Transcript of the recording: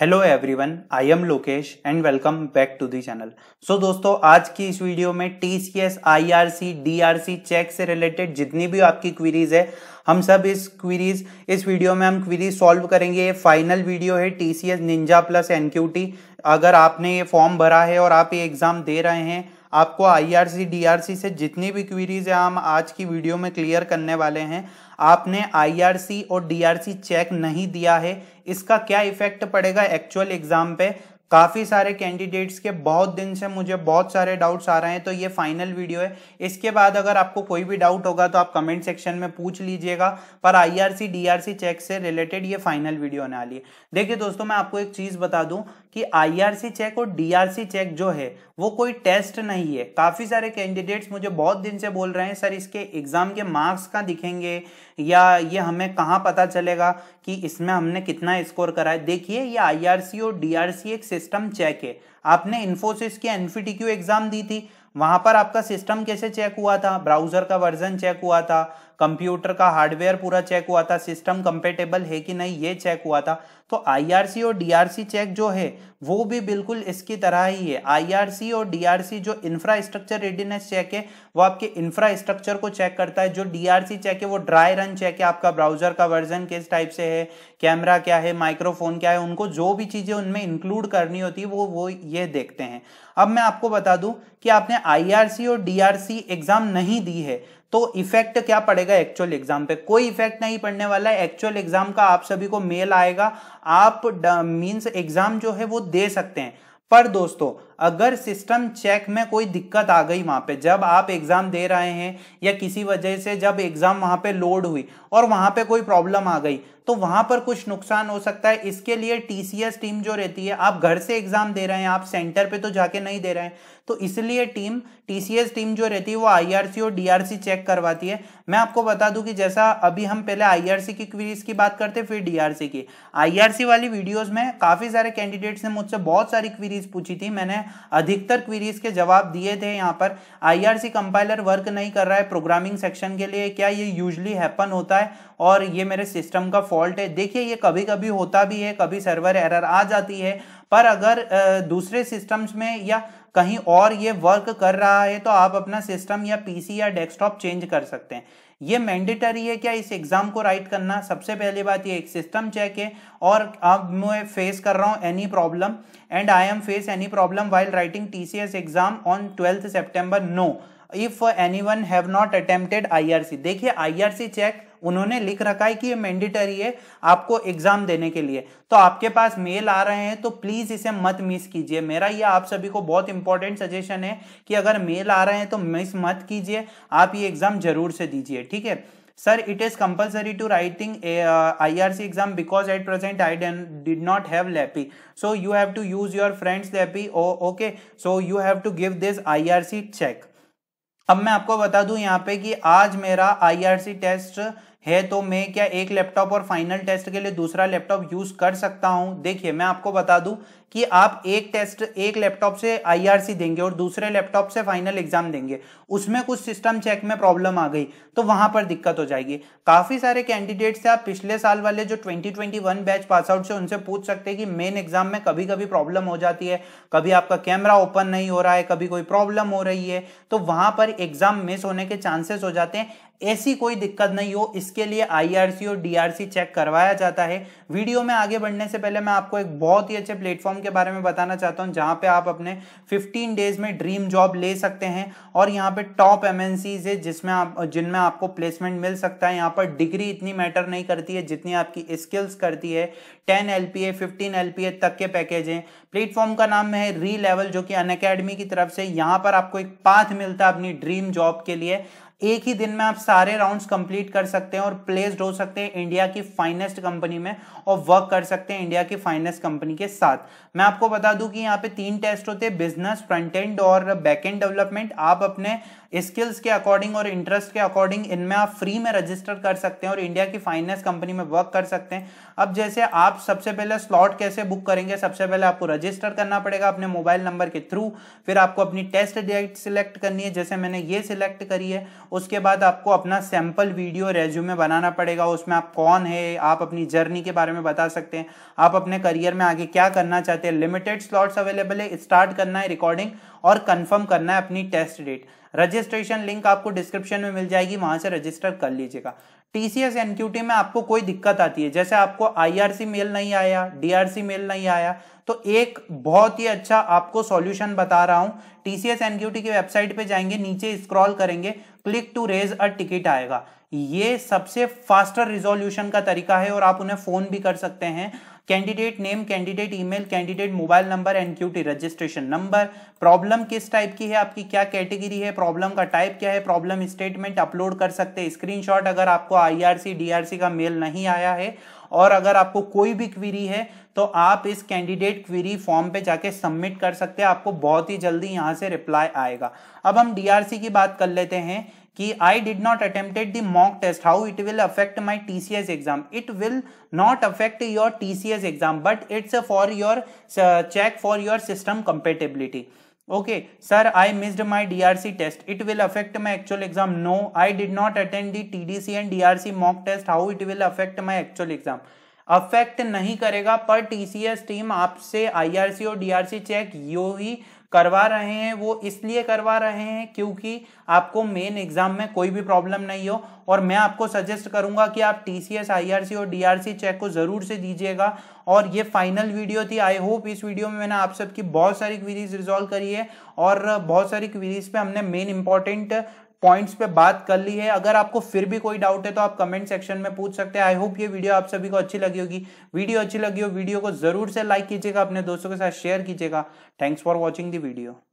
hello everyone I am Lokesh and welcome back to the channel so दोस्तों आज की इस वीडियो में T C S I R C D R C check से related जितनी भी आपकी क्वेरीज है हम सब इस क्वेरीज इस वीडियो में हम क्वीरीज सॉल्व करेंगे ये फाइनल वीडियो है T C S ninja plus N Q T अगर आपने ये फॉर्म भरा है और आप ये एग्जाम दे रहे हैं आपको आईआरसी से जितनी भी क्वीरीज है हम आज की वीडियो में क्लियर करने वाले हैं आपने आई और डी चेक नहीं दिया है इसका क्या इफेक्ट पड़ेगा एक्चुअल एग्जाम पे काफ़ी सारे कैंडिडेट्स के बहुत दिन से मुझे बहुत सारे डाउट्स आ रहे हैं तो ये फाइनल वीडियो है इसके बाद अगर आपको कोई भी डाउट होगा तो आप कमेंट सेक्शन में पूछ लीजिएगा पर आईआरसी डीआरसी चेक से रिलेटेड ये फाइनल वीडियो होने वाली है देखिए दोस्तों मैं आपको एक चीज़ बता दूं कि आईआरसी चेक और डीआरसी चेक जो है वो कोई टेस्ट नहीं है काफ़ी सारे कैंडिडेट्स मुझे बहुत दिन से बोल रहे हैं सर इसके एग्ज़ाम के मार्क्स कहाँ दिखेंगे या ये हमें कहाँ पता चलेगा कि इसमें हमने कितना स्कोर करा है देखिए ये आईआरसी और डीआरसी एक सिस्टम चेक है आपने इन्फोसिस की एन एग्ज़ाम दी थी वहाँ पर आपका सिस्टम कैसे चेक हुआ था ब्राउजर का वर्जन चेक हुआ था कंप्यूटर का हार्डवेयर पूरा चेक हुआ था सिस्टम कंपेटेबल है कि नहीं ये चेक हुआ था तो आईआरसी और डीआरसी चेक जो है वो भी बिल्कुल इसकी तरह ही है आईआरसी और डीआरसी जो इंफ्रास्ट्रक्चर रेडीनेस चेक है वो आपके इंफ्रास्ट्रक्चर को चेक करता है जो डीआरसी चेक है वो ड्राई रन चेक है आपका ब्राउजर का वर्जन किस टाइप से है कैमरा क्या है माइक्रोफोन क्या है उनको जो भी चीज़ें उनमें इंक्लूड करनी होती है वो वो ये देखते हैं अब मैं आपको बता दूं कि आपने आईआरसी और डीआरसी एग्जाम नहीं दी है तो इफेक्ट क्या पड़ेगा एक्चुअल एग्जाम पे कोई इफेक्ट नहीं पड़ने वाला है एक्चुअल एग्जाम का आप सभी को मेल आएगा आप मीन्स एग्जाम जो है वो दे सकते हैं पर दोस्तों अगर सिस्टम चेक में कोई दिक्कत आ गई वहाँ पे जब आप एग्ज़ाम दे रहे हैं या किसी वजह से जब एग्ज़ाम वहाँ पे लोड हुई और वहाँ पे कोई प्रॉब्लम आ गई तो वहाँ पर कुछ नुकसान हो सकता है इसके लिए टीसीएस टीम जो रहती है आप घर से एग्ज़ाम दे रहे हैं आप सेंटर पे तो जाके नहीं दे रहे हैं तो इसलिए टीम टीसीएस टीम जो रहती है वो आईआरसी और डीआरसी चेक करवाती है मैं आपको बता दूं कि जैसा अभी हम पहले आईआरसी की क्वीरीज की बात करते फिर डीआरसी की आईआरसी वाली वीडियोज़ में काफ़ी सारे कैंडिडेट्स ने मुझसे बहुत सारी क्वीरीज पूछी थी मैंने अधिकतर क्वीरीज के जवाब दिए थे यहाँ पर आईआरसी कंपाइलर वर्क नहीं कर रहा है प्रोग्रामिंग सेक्शन के लिए क्या ये यूजली हैपन होता है और ये मेरे सिस्टम का फॉल्ट है देखिए ये कभी कभी होता भी है कभी सर्वर एरर आ जाती है पर अगर दूसरे सिस्टम्स में या कहीं और ये वर्क कर रहा है तो आप अपना सिस्टम या पीसी या डेस्कटॉप चेंज कर सकते हैं ये मैंडेटरी है क्या इस एग्जाम को राइट करना सबसे पहली बात ये एक सिस्टम चेक है और अब मैं फेस कर रहा हूँ any problem and I am face any problem while writing S exam on twelfth September no if any one have not attempted see देखिए सी चेक उन्होंने लिख रखा है कि ये मैंडेटरी है आपको एग्जाम देने के लिए तो आपके पास मेल आ रहे हैं तो प्लीज इसे मत मिस कीजिए मेरा ये आप सभी को बहुत इंपॉर्टेंट सजेशन है कि अगर मेल आ रहे हैं तो मिस मत कीजिए आप ये एग्जाम जरूर से दीजिए ठीक है sir sir it is compulsory to writing a uh, irc exam because at present i did not have lappy so you have to use your friends okay so you have to give this I R C check अब मैं आपको बता दूं यहाँ पे कि आज मेरा आई आर सी टेस्ट है तो मैं क्या एक लैपटॉप और फाइनल टेस्ट के लिए दूसरा लैपटॉप यूज कर सकता हूं देखिए मैं आपको बता दूं कि आप एक टेस्ट एक लैपटॉप से आईआरसी देंगे और दूसरे लैपटॉप से फाइनल एग्जाम देंगे उसमें कुछ सिस्टम चेक में प्रॉब्लम आ गई तो वहां पर दिक्कत हो जाएगी काफी सारे कैंडिडेट्स से आप पिछले साल वाले जो 2021 बैच पास आउट से उनसे पूछ सकते हैं कि मेन एग्जाम में कभी कभी प्रॉब्लम हो जाती है कभी आपका कैमरा ओपन नहीं हो रहा है कभी कोई प्रॉब्लम हो रही है तो वहां पर एग्जाम मिस होने के चांसेस हो जाते हैं ऐसी कोई दिक्कत नहीं हो इसके लिए आईआरसी और डीआरसी चेक करवाया जाता है वीडियो में आगे बढ़ने से पहले मैं आपको एक बहुत ही अच्छे प्लेटफॉर्म के बारे में बताना चाहता हूं जहां पे आप अपने 15 डेज में ड्रीम जॉब ले सकते हैं और यहां पे टॉप एमएनसीज है जिसमें आप जिनमें आपको प्लेसमेंट मिल सकता है यहां पर डिग्री इतनी मैटर नहीं करती है जितनी आपकी स्किल्स करती है ten L P A fifteen L P A तक के पैकेज हैं प्लेटफॉर्म का नाम है री लेवल जो कि अन की तरफ से यहाँ पर आपको एक पाथ मिलता है अपनी ड्रीम जॉब के लिए एक ही दिन में आप सारे राउंड्स कंप्लीट कर सकते हैं और प्लेस्ड हो सकते हैं इंडिया की फाइनेस्ट कंपनी में और वर्क कर सकते हैं इंडिया की फाइनेस्ट कंपनी के साथ मैं आपको बता दूं कि यहाँ पे तीन टेस्ट होते हैं बिजनेस फ्रंट एंड और बैक एंड डेवलपमेंट आप अपने स्किल्स के अकॉर्डिंग और इंटरेस्ट के अकॉर्डिंग इनमें आप फ्री में रजिस्टर कर सकते हैं और इंडिया की फाइनेंस कंपनी में वर्क कर सकते हैं अब जैसे आप सबसे पहले स्लॉट कैसे बुक करेंगे सबसे पहले आपको रजिस्टर करना पड़ेगा अपने मोबाइल नंबर के थ्रू फिर आपको अपनी टेस्ट डेट सिलेक्ट करनी है जैसे मैंने ये सिलेक्ट करी है उसके बाद आपको अपना सैम्पल वीडियो रेज्यूमे बनाना पड़ेगा उसमें आप कौन है आप अपनी जर्नी के बारे में बता सकते हैं आप अपने करियर में आगे क्या करना चाहते हैं लिमिटेड स्लॉट्स अवेलेबल है स्टार्ट करना है रिकॉर्डिंग और कंफर्म करना है अपनी टेस्ट डेट रजिस्ट्रेशन लिंक आपको डिस्क्रिप्शन में मिल जाएगी वहां से रजिस्टर कर लीजिएगा टीसीएस एनक्यूटी में आपको कोई दिक्कत आती है जैसे आपको आईआरसी मेल नहीं आया डीआरसी मेल नहीं आया तो एक बहुत ही अच्छा आपको सॉल्यूशन बता रहा हूं टीसीएस एनक्यूटी की वेबसाइट पे जाएंगे नीचे स्क्रॉल करेंगे click to raise a ticket आएगा ये सबसे फास्टर रिजोल्यूशन का तरीका है और आप उन्हें फोन भी कर सकते हैं candidate name candidate email candidate mobile number NQT registration number problem किस टाइप की है आपकी क्या कैटेगरी है प्रॉब्लम का टाइप क्या है प्रॉब्लम स्टेटमेंट अपलोड कर सकते हैं स्क्रीनशॉट अगर आपको आईआरसी डीआरसी का मेल नहीं आया है और अगर आपको कोई भी क्वीरी है तो आप इस कैंडिडेट क्वीरी फॉर्म पे जाके सबमिट कर सकते हैं आपको बहुत ही जल्दी यहाँ से रिप्लाई आएगा अब हम डीआरसी की बात कर लेते हैं कि I did not attempted the mock test how it will affect my TCS exam it will not affect your TCS exam but it's for your check for your system compatibility okay sir i missed my drc test it will affect my actual exam no i did not attend the tdc and drc mock test how it will affect my actual exam affect नहीं करेगा पर TCS team आपसे IRC और DRC check यो ही करवा रहे हैं वो इसलिए करवा रहे हैं क्योंकि आपको मेन एग्जाम में कोई भी प्रॉब्लम नहीं हो और मैं आपको सजेस्ट करूंगा कि आप T C S I R C और डी आर सी चेक को ज़रूर से दीजिएगा और ये फाइनल वीडियो थी आई होप इस वीडियो में मैंने आप सबकी बहुत सारी क्वीरीज रिजॉल्व करी है और बहुत सारी क्वीरीज पे हमने मेन इंपॉर्टेंट पॉइंट्स पे बात कर ली है अगर आपको फिर भी कोई डाउट है तो आप कमेंट सेक्शन में पूछ सकते हैं आई होप ये वीडियो आप सभी को अच्छी लगी होगी वीडियो अच्छी लगी हो वीडियो को जरूर से लाइक कीजिएगा अपने दोस्तों के साथ शेयर कीजिएगा thanks for watching the video